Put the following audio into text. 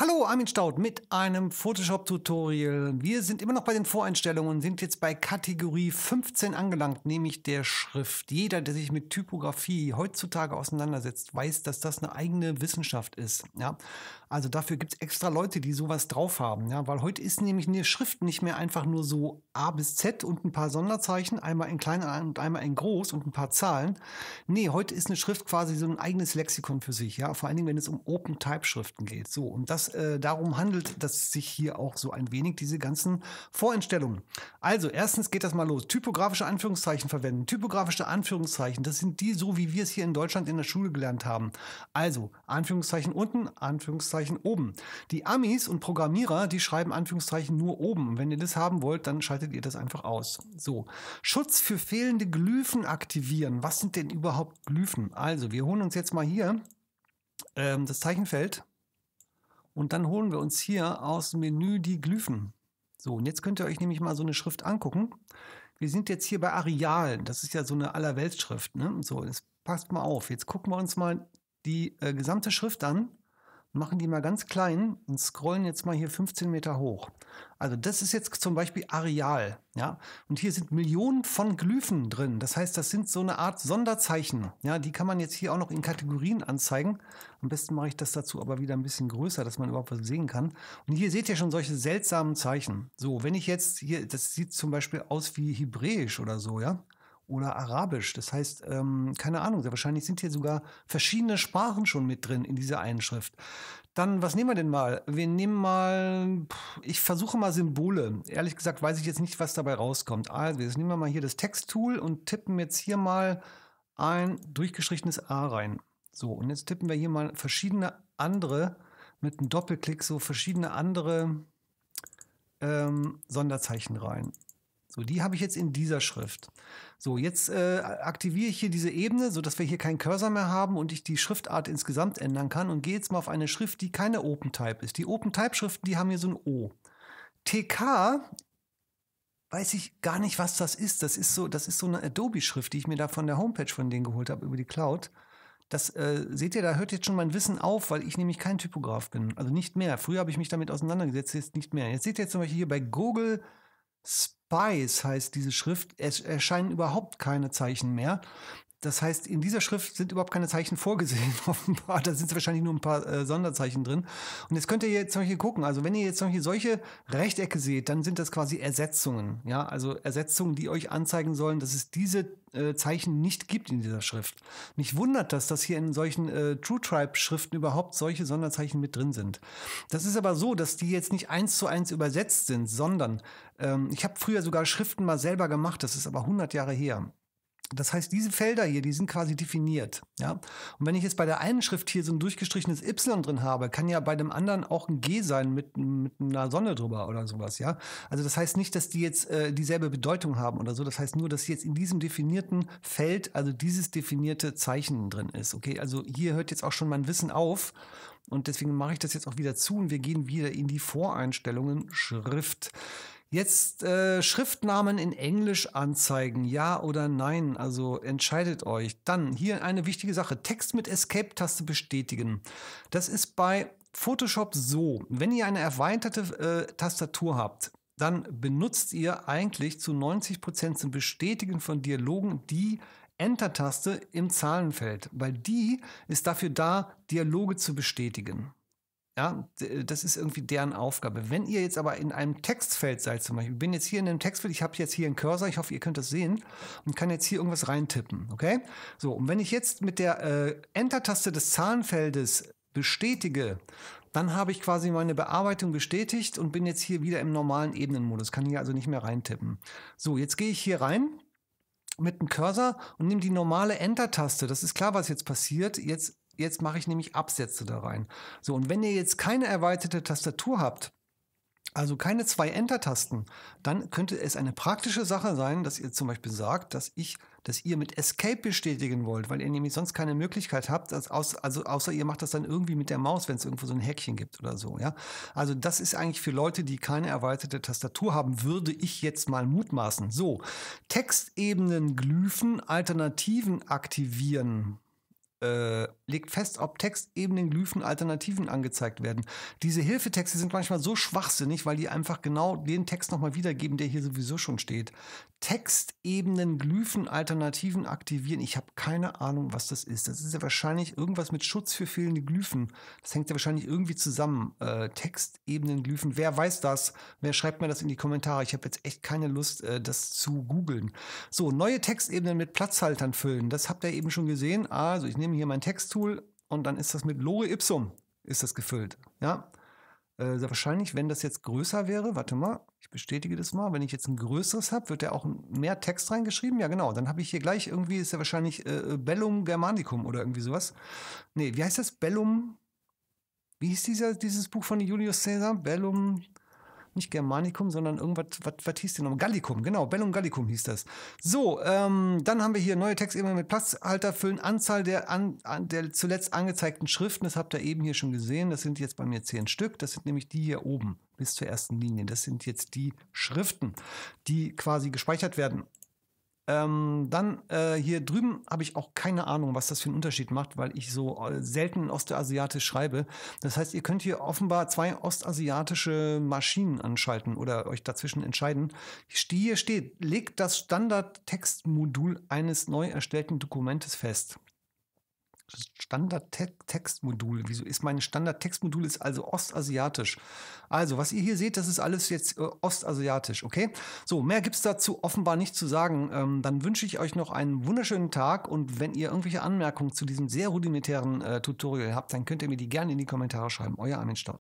Hallo, Armin Staud mit einem Photoshop-Tutorial. Wir sind immer noch bei den Voreinstellungen und sind jetzt bei Kategorie 15 angelangt, nämlich der Schrift. Jeder, der sich mit Typografie heutzutage auseinandersetzt, weiß, dass das eine eigene Wissenschaft ist. Ja? Also dafür gibt es extra Leute, die sowas drauf haben, ja? weil heute ist nämlich eine Schrift nicht mehr einfach nur so A bis Z und ein paar Sonderzeichen, einmal in klein und einmal in groß und ein paar Zahlen. Nee, heute ist eine Schrift quasi so ein eigenes Lexikon für sich, ja? vor allen Dingen, wenn es um Open-Type-Schriften geht. So, und das äh, darum handelt, dass sich hier auch so ein wenig diese ganzen Voreinstellungen. Also, erstens geht das mal los. Typografische Anführungszeichen verwenden. Typografische Anführungszeichen, das sind die so, wie wir es hier in Deutschland in der Schule gelernt haben. Also, Anführungszeichen unten, Anführungszeichen oben. Die Amis und Programmierer, die schreiben Anführungszeichen nur oben. wenn ihr das haben wollt, dann schaltet ihr das einfach aus. So. Schutz für fehlende Glyphen aktivieren. Was sind denn überhaupt Glyphen? Also, wir holen uns jetzt mal hier ähm, das Zeichenfeld und dann holen wir uns hier aus dem Menü die Glyphen. So, und jetzt könnt ihr euch nämlich mal so eine Schrift angucken. Wir sind jetzt hier bei Areal. Das ist ja so eine Allerweltschrift. Ne? So, jetzt passt mal auf. Jetzt gucken wir uns mal die äh, gesamte Schrift an machen die mal ganz klein und scrollen jetzt mal hier 15 Meter hoch. Also das ist jetzt zum Beispiel Areal, ja. Und hier sind Millionen von Glyphen drin. Das heißt, das sind so eine Art Sonderzeichen. Ja, die kann man jetzt hier auch noch in Kategorien anzeigen. Am besten mache ich das dazu aber wieder ein bisschen größer, dass man überhaupt was sehen kann. Und hier seht ihr schon solche seltsamen Zeichen. So, wenn ich jetzt hier, das sieht zum Beispiel aus wie Hebräisch oder so, ja oder Arabisch. Das heißt, ähm, keine Ahnung, wahrscheinlich sind hier sogar verschiedene Sprachen schon mit drin in dieser Einschrift. Dann, was nehmen wir denn mal? Wir nehmen mal, ich versuche mal Symbole. Ehrlich gesagt weiß ich jetzt nicht, was dabei rauskommt. Also, jetzt nehmen wir mal hier das Texttool und tippen jetzt hier mal ein durchgestrichenes A rein. So, und jetzt tippen wir hier mal verschiedene andere, mit einem Doppelklick so verschiedene andere ähm, Sonderzeichen rein. So, die habe ich jetzt in dieser Schrift. So, jetzt äh, aktiviere ich hier diese Ebene, sodass wir hier keinen Cursor mehr haben und ich die Schriftart insgesamt ändern kann und gehe jetzt mal auf eine Schrift, die keine OpenType ist. Die OpenType-Schriften, die haben hier so ein O. TK weiß ich gar nicht, was das ist. Das ist so, das ist so eine Adobe-Schrift, die ich mir da von der Homepage von denen geholt habe über die Cloud. Das äh, seht ihr, da hört jetzt schon mein Wissen auf, weil ich nämlich kein Typograf bin. Also nicht mehr. Früher habe ich mich damit auseinandergesetzt, jetzt nicht mehr. Jetzt seht ihr zum Beispiel hier bei Google Sp weiß, heißt diese Schrift, es erscheinen überhaupt keine Zeichen mehr. Das heißt, in dieser Schrift sind überhaupt keine Zeichen vorgesehen, offenbar. Da sind wahrscheinlich nur ein paar äh, Sonderzeichen drin. Und jetzt könnt ihr jetzt zum Beispiel gucken. Also wenn ihr jetzt zum solche Rechtecke seht, dann sind das quasi Ersetzungen. Ja, also Ersetzungen, die euch anzeigen sollen, dass es diese äh, Zeichen nicht gibt in dieser Schrift. Mich wundert das, dass hier in solchen äh, True Tribe Schriften überhaupt solche Sonderzeichen mit drin sind. Das ist aber so, dass die jetzt nicht eins zu eins übersetzt sind, sondern ähm, ich habe früher sogar Schriften mal selber gemacht. Das ist aber 100 Jahre her. Das heißt, diese Felder hier, die sind quasi definiert. Ja? Und wenn ich jetzt bei der einen Schrift hier so ein durchgestrichenes Y drin habe, kann ja bei dem anderen auch ein G sein mit, mit einer Sonne drüber oder sowas. Ja? Also das heißt nicht, dass die jetzt äh, dieselbe Bedeutung haben oder so. Das heißt nur, dass jetzt in diesem definierten Feld, also dieses definierte Zeichen drin ist. Okay, also hier hört jetzt auch schon mein Wissen auf. Und deswegen mache ich das jetzt auch wieder zu und wir gehen wieder in die Voreinstellungen Schrift. Jetzt äh, Schriftnamen in Englisch anzeigen, ja oder nein, also entscheidet euch. Dann hier eine wichtige Sache, Text mit Escape-Taste bestätigen. Das ist bei Photoshop so, wenn ihr eine erweiterte äh, Tastatur habt, dann benutzt ihr eigentlich zu 90% Prozent zum Bestätigen von Dialogen die Enter-Taste im Zahlenfeld, weil die ist dafür da, Dialoge zu bestätigen. Ja, äh, das ist irgendwie deren Aufgabe. Wenn ihr jetzt aber in einem Textfeld seid, zum Beispiel, ich bin jetzt hier in einem Textfeld, ich habe jetzt hier einen Cursor, ich hoffe, ihr könnt das sehen und kann jetzt hier irgendwas reintippen, okay? So, und wenn ich jetzt mit der äh, Enter-Taste des Zahlenfeldes bestätige, dann habe ich quasi meine Bearbeitung bestätigt und bin jetzt hier wieder im normalen Ebenenmodus, kann hier also nicht mehr reintippen. So, jetzt gehe ich hier rein mit dem Cursor und nehme die normale Enter-Taste. Das ist klar, was jetzt passiert. Jetzt Jetzt mache ich nämlich Absätze da rein. So, und wenn ihr jetzt keine erweiterte Tastatur habt, also keine zwei Enter-Tasten, dann könnte es eine praktische Sache sein, dass ihr zum Beispiel sagt, dass ich, dass ihr mit Escape bestätigen wollt, weil ihr nämlich sonst keine Möglichkeit habt, als aus, also außer ihr macht das dann irgendwie mit der Maus, wenn es irgendwo so ein Häkchen gibt oder so. Ja, also das ist eigentlich für Leute, die keine erweiterte Tastatur haben, würde ich jetzt mal mutmaßen. So Textebenen, Glyphen, Alternativen aktivieren äh, legt fest, ob Textebenen, Glyphen, Alternativen angezeigt werden. Diese Hilfetexte sind manchmal so schwachsinnig, weil die einfach genau den Text nochmal wiedergeben, der hier sowieso schon steht. Textebenen, Glyphen, Alternativen aktivieren. Ich habe keine Ahnung, was das ist. Das ist ja wahrscheinlich irgendwas mit Schutz für fehlende Glyphen. Das hängt ja wahrscheinlich irgendwie zusammen. Äh, Textebenen, Glyphen. Wer weiß das? Wer schreibt mir das in die Kommentare? Ich habe jetzt echt keine Lust, äh, das zu googeln. So, neue Textebenen mit Platzhaltern füllen. Das habt ihr eben schon gesehen. Also, ich nehme nehme hier mein Texttool und dann ist das mit Lore Ipsum ist das gefüllt. Ja, äh, wahrscheinlich, wenn das jetzt größer wäre, warte mal, ich bestätige das mal, wenn ich jetzt ein größeres habe, wird da auch mehr Text reingeschrieben. Ja, genau, dann habe ich hier gleich irgendwie, ist ja wahrscheinlich äh, äh, Bellum Germanicum oder irgendwie sowas. Nee, wie heißt das? Bellum, wie hieß dieser, dieses Buch von Julius Caesar? Bellum nicht Germanicum, sondern irgendwas, was hieß denn noch? Gallicum, genau, Bellum Gallicum hieß das. So, ähm, dann haben wir hier neue Texte immer mit Platzhalter füllen, Anzahl der, an, der zuletzt angezeigten Schriften, das habt ihr eben hier schon gesehen, das sind jetzt bei mir zehn Stück, das sind nämlich die hier oben bis zur ersten Linie. Das sind jetzt die Schriften, die quasi gespeichert werden. Ähm, dann äh, hier drüben habe ich auch keine Ahnung, was das für einen Unterschied macht, weil ich so äh, selten ostasiatisch schreibe. Das heißt, ihr könnt hier offenbar zwei ostasiatische Maschinen anschalten oder euch dazwischen entscheiden. Hier steht, legt das Standard-Textmodul eines neu erstellten Dokumentes fest. Standard-Textmodul. Wieso ist mein Standard-Textmodul ist also ostasiatisch? Also, was ihr hier seht, das ist alles jetzt äh, ostasiatisch, okay? So, mehr gibt es dazu offenbar nicht zu sagen. Ähm, dann wünsche ich euch noch einen wunderschönen Tag und wenn ihr irgendwelche Anmerkungen zu diesem sehr rudimentären äh, Tutorial habt, dann könnt ihr mir die gerne in die Kommentare schreiben. Euer Armin Staud.